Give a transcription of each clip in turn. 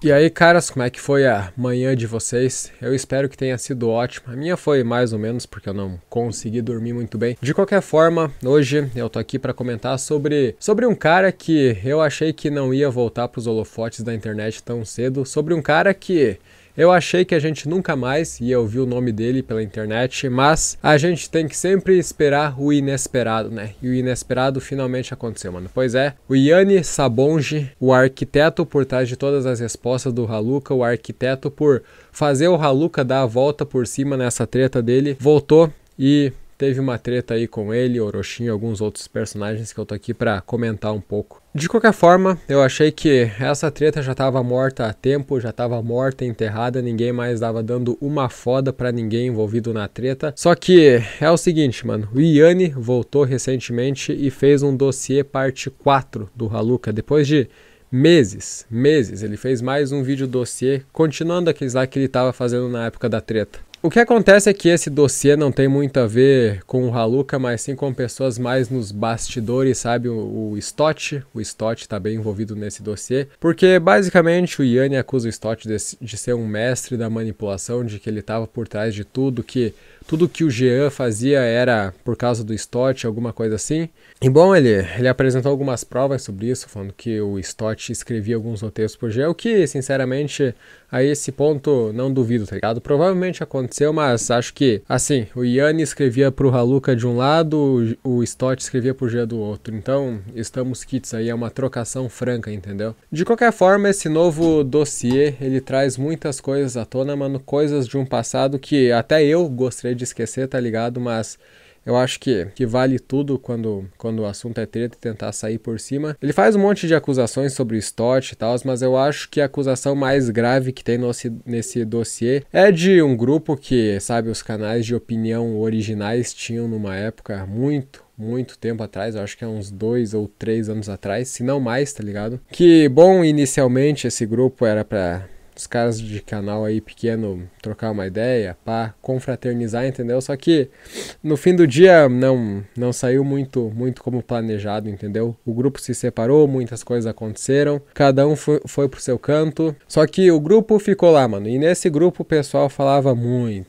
E aí, caras, como é que foi a manhã de vocês? Eu espero que tenha sido ótima. A minha foi mais ou menos porque eu não consegui dormir muito bem. De qualquer forma, hoje eu tô aqui para comentar sobre sobre um cara que eu achei que não ia voltar para os holofotes da internet tão cedo, sobre um cara que eu achei que a gente nunca mais ia ouvir o nome dele pela internet, mas a gente tem que sempre esperar o inesperado, né? E o inesperado finalmente aconteceu, mano. Pois é, o Yanni Sabonge, o arquiteto por trás de todas as respostas do Haluca, o arquiteto por fazer o Haluca dar a volta por cima nessa treta dele, voltou e teve uma treta aí com ele, Orochim e alguns outros personagens que eu tô aqui para comentar um pouco. De qualquer forma, eu achei que essa treta já estava morta há tempo, já estava morta, enterrada, ninguém mais dava dando uma foda para ninguém envolvido na treta. Só que é o seguinte, mano, o Yanni voltou recentemente e fez um dossiê parte 4 do Haluka, depois de meses, meses, ele fez mais um vídeo dossiê, continuando aqueles lá que ele estava fazendo na época da treta. O que acontece é que esse dossiê não tem muito a ver com o Haluca, mas sim com pessoas mais nos bastidores, sabe? O, Stott, o Stott está bem envolvido nesse dossiê, porque basicamente o Yanni acusa o Stott de, de ser um mestre da manipulação, de que ele estava por trás de tudo, que tudo que o Jean fazia era por causa do Stott, alguma coisa assim. E bom, ele, ele apresentou algumas provas sobre isso, falando que o Stott escrevia alguns roteiros por Jean, o que, sinceramente, a esse ponto não duvido, tá ligado? Provavelmente aconteceu, mas acho que, assim, o Yanni escrevia pro Haluca de um lado, o Stott escrevia pro Jean do outro. Então, estamos kits aí, é uma trocação franca, entendeu? De qualquer forma, esse novo dossiê, ele traz muitas coisas à tona, mano, coisas de um passado que até eu gostaria de esquecer, tá ligado? Mas eu acho que, que vale tudo quando, quando o assunto é treta e tentar sair por cima. Ele faz um monte de acusações sobre o Stott e tal, mas eu acho que a acusação mais grave que tem nesse nesse dossiê é de um grupo que, sabe, os canais de opinião originais tinham numa época muito, muito tempo atrás, eu acho que é uns dois ou três anos atrás, se não mais, tá ligado? Que, bom, inicialmente esse grupo era para os caras de canal aí pequeno trocar uma ideia, pá, confraternizar, entendeu? Só que no fim do dia não não saiu muito muito como planejado, entendeu? O grupo se separou, muitas coisas aconteceram, cada um foi, foi pro seu canto. Só que o grupo ficou lá, mano. E nesse grupo o pessoal falava muito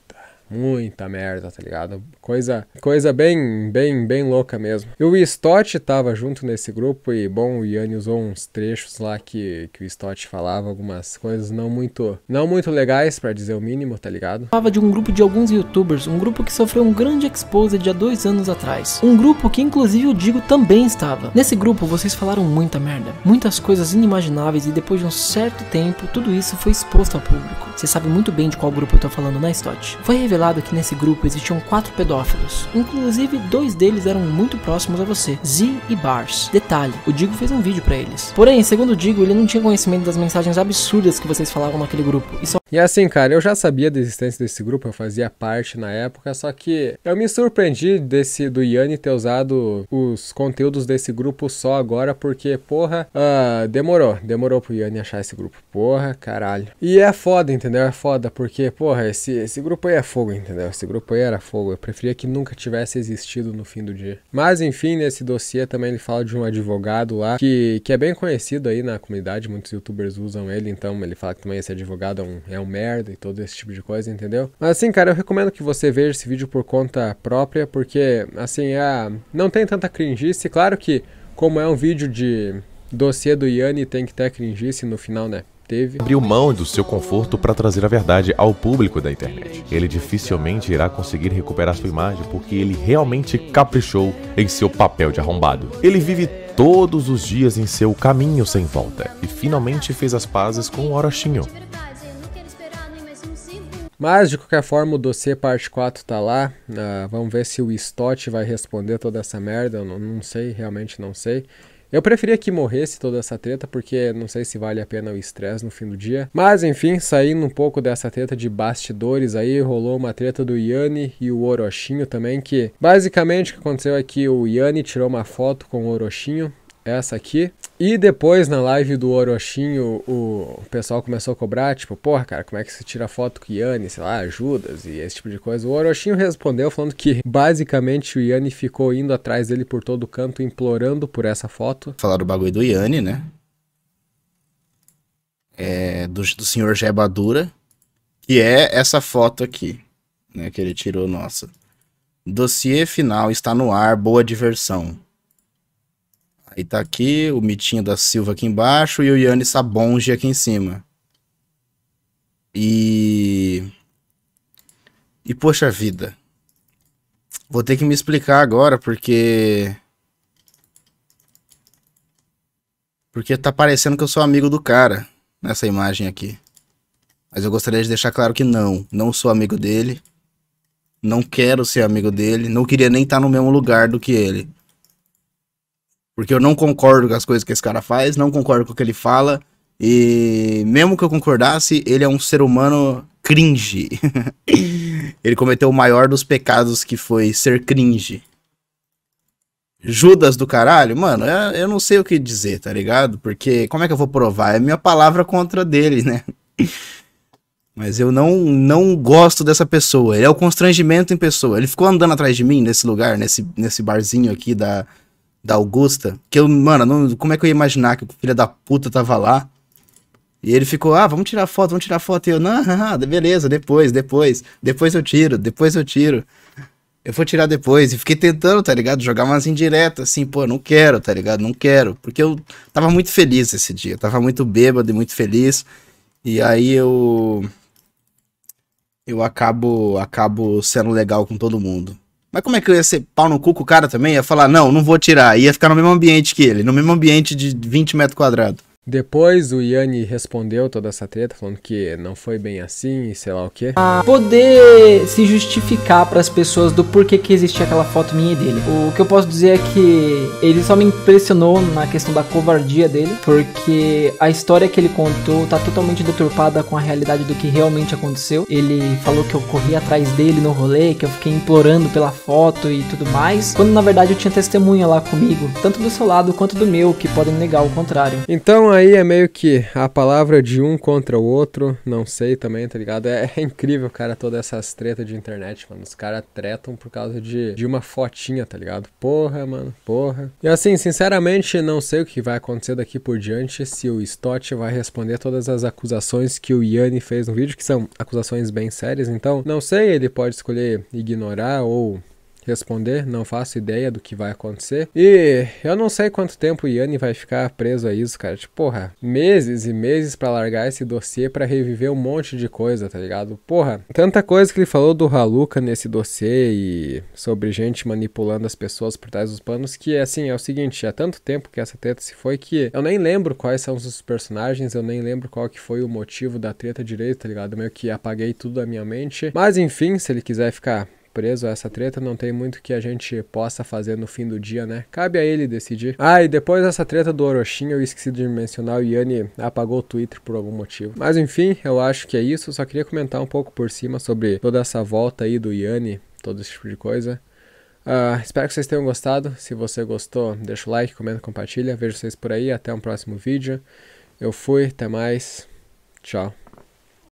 Muita merda, tá ligado? Coisa, coisa bem, bem, bem louca mesmo. E o Stott tava junto nesse grupo e, bom, o Ian usou uns trechos lá que, que o Stott falava, algumas coisas não muito, não muito legais, para dizer o mínimo, tá ligado? Falava de um grupo de alguns youtubers, um grupo que sofreu um grande exposed há dois anos atrás. Um grupo que, inclusive, o Digo também estava. Nesse grupo, vocês falaram muita merda, muitas coisas inimagináveis e depois de um certo tempo, tudo isso foi exposto ao público. Você sabe muito bem de qual grupo eu tô falando, né, Stott? Foi revelado revelado que nesse grupo existiam quatro pedófilos. Inclusive, dois deles eram muito próximos a você, Z e Bars. Detalhe, o Digo fez um vídeo para eles. Porém, segundo o Digo, ele não tinha conhecimento das mensagens absurdas que vocês falavam naquele grupo, e só e assim, cara, eu já sabia da existência desse grupo, eu fazia parte na época, só que eu me surpreendi desse do Yanni ter usado os conteúdos desse grupo só agora, porque, porra, uh, demorou. Demorou pro Yanni achar esse grupo. Porra, caralho. E é foda, entendeu? É foda, porque, porra, esse, esse grupo aí é fogo, entendeu? Esse grupo aí era fogo. Eu preferia que nunca tivesse existido no fim do dia. Mas, enfim, nesse dossiê também ele fala de um advogado lá que, que é bem conhecido aí na comunidade, muitos youtubers usam ele, então ele fala que também esse advogado é um. É é um merda e todo esse tipo de coisa, entendeu? Mas assim, cara, eu recomendo que você veja esse vídeo por conta própria, porque, assim, a... não tem tanta cringice. Claro que, como é um vídeo de dossiê do Yanni, tem que ter cringice no final, né? teve. Abriu mão do seu conforto para trazer a verdade ao público da internet. Ele dificilmente irá conseguir recuperar sua imagem porque ele realmente caprichou em seu papel de arrombado. Ele vive todos os dias em seu caminho sem volta e finalmente fez as pazes com o Orochinho, mas, de qualquer forma, o dossiê parte 4 tá lá. Uh, vamos ver se o Stott vai responder toda essa merda. Eu não, não sei, realmente não sei. Eu preferia que morresse toda essa treta, porque não sei se vale a pena o estresse no fim do dia. Mas enfim, saindo um pouco dessa treta de bastidores aí, rolou uma treta do Yanni e o Orochinho também, que basicamente o que aconteceu é que o Yanni tirou uma foto com o Orochinho, essa aqui. E depois na live do Orochinho, o pessoal começou a cobrar, tipo, porra, cara, como é que você tira foto com o Yanni, sei lá, ajudas e esse tipo de coisa. O Orochinho respondeu falando que basicamente o Yanni ficou indo atrás dele por todo canto, implorando por essa foto. Falaram o bagulho do Yanni, né? É, do, do senhor Jebadura que é essa foto aqui, né, que ele tirou nossa. Dossiê final está no ar, boa diversão. Aí tá aqui o Mitinho da Silva aqui embaixo e o Yannis Sabonge aqui em cima. E. E poxa vida. Vou ter que me explicar agora porque. Porque tá parecendo que eu sou amigo do cara nessa imagem aqui. Mas eu gostaria de deixar claro que não, não sou amigo dele. Não quero ser amigo dele, não queria nem estar tá no mesmo lugar do que ele. Porque eu não concordo com as coisas que esse cara faz, não concordo com o que ele fala. E mesmo que eu concordasse, ele é um ser humano cringe. ele cometeu o maior dos pecados que foi ser cringe. Judas do caralho, mano, eu, eu não sei o que dizer, tá ligado? Porque como é que eu vou provar? É minha palavra contra dele, né? Mas eu não, não gosto dessa pessoa. Ele é o constrangimento em pessoa. Ele ficou andando atrás de mim nesse lugar, nesse, nesse barzinho aqui da, da Augusta, que eu, mano, não, como é que eu ia imaginar que o filho da puta tava lá? E ele ficou, ah, vamos tirar foto, vamos tirar foto. E eu, não, ah, beleza, depois, depois, depois eu tiro, depois eu tiro. Eu vou tirar depois. E fiquei tentando, tá ligado? Jogar umas indiretas, assim, pô, não quero, tá ligado? Não quero. Porque eu tava muito feliz esse dia. Tava muito bêbado e muito feliz. E aí eu. Eu acabo, acabo sendo legal com todo mundo. Mas como é que eu ia ser pau no cu com o cara também? Ia falar, não, não vou tirar. Ia ficar no mesmo ambiente que ele, no mesmo ambiente de 20 metros quadrados. Depois o Yanni respondeu toda essa treta, falando que não foi bem assim e sei lá o que. Ah, poder se justificar para as pessoas do porquê que existia aquela foto minha e dele. O que eu posso dizer é que ele só me impressionou na questão da covardia dele, porque a história que ele contou tá totalmente deturpada com a realidade do que realmente aconteceu. Ele falou que eu corri atrás dele no rolê, que eu fiquei implorando pela foto e tudo mais, quando na verdade eu tinha testemunha lá comigo, tanto do seu lado quanto do meu, que podem negar o contrário. Então, é aí é meio que a palavra de um contra o outro, não sei também, tá ligado? É, é incrível, cara, todas essas tretas de internet, mano. Os caras tretam por causa de, de uma fotinha, tá ligado? Porra, mano, porra. E assim, sinceramente, não sei o que vai acontecer daqui por diante se o Stott vai responder todas as acusações que o Yanni fez no vídeo, que são acusações bem sérias, então não sei, ele pode escolher ignorar ou responder, não faço ideia do que vai acontecer. E eu não sei quanto tempo o Yanni vai ficar preso a isso, cara. Tipo, porra, meses e meses para largar esse dossiê para reviver um monte de coisa, tá ligado? Porra, tanta coisa que ele falou do Haluca nesse dossiê e sobre gente manipulando as pessoas por trás dos panos que assim, é o seguinte, há tanto tempo que essa treta se foi que eu nem lembro quais são os personagens, eu nem lembro qual que foi o motivo da treta direito, tá ligado? meio que apaguei tudo da minha mente. Mas enfim, se ele quiser ficar preso a essa treta, não tem muito que a gente possa fazer no fim do dia, né? Cabe a ele decidir. Ah, e depois dessa treta do Orochinho, eu esqueci de mencionar, o Yanni apagou o Twitter por algum motivo. Mas enfim, eu acho que é isso, só queria comentar um pouco por cima sobre toda essa volta aí do Yanni, todo esse tipo de coisa. Uh, espero que vocês tenham gostado. Se você gostou, deixa o like, comenta, compartilha. Vejo vocês por aí. Até um próximo vídeo. Eu fui, até mais. Tchau.